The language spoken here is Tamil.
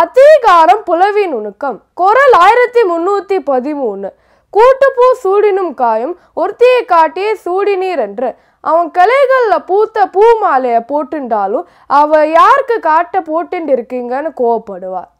அதிகாரம் புலவி நுணுக்கம் குரல் ஆயிரத்தி முன்னூற்றி பதிமூணு கூட்டுப்பூ சூடினும் காயும் ஒருத்தியை காட்டியே சூடினீர் என்று அவன் கிளைகளில் பூத்த பூ மாலையை போட்டுண்டாலும் அவள் யாருக்கு காட்ட போட்டுண்டு இருக்கீங்கன்னு கோவப்படுவாள்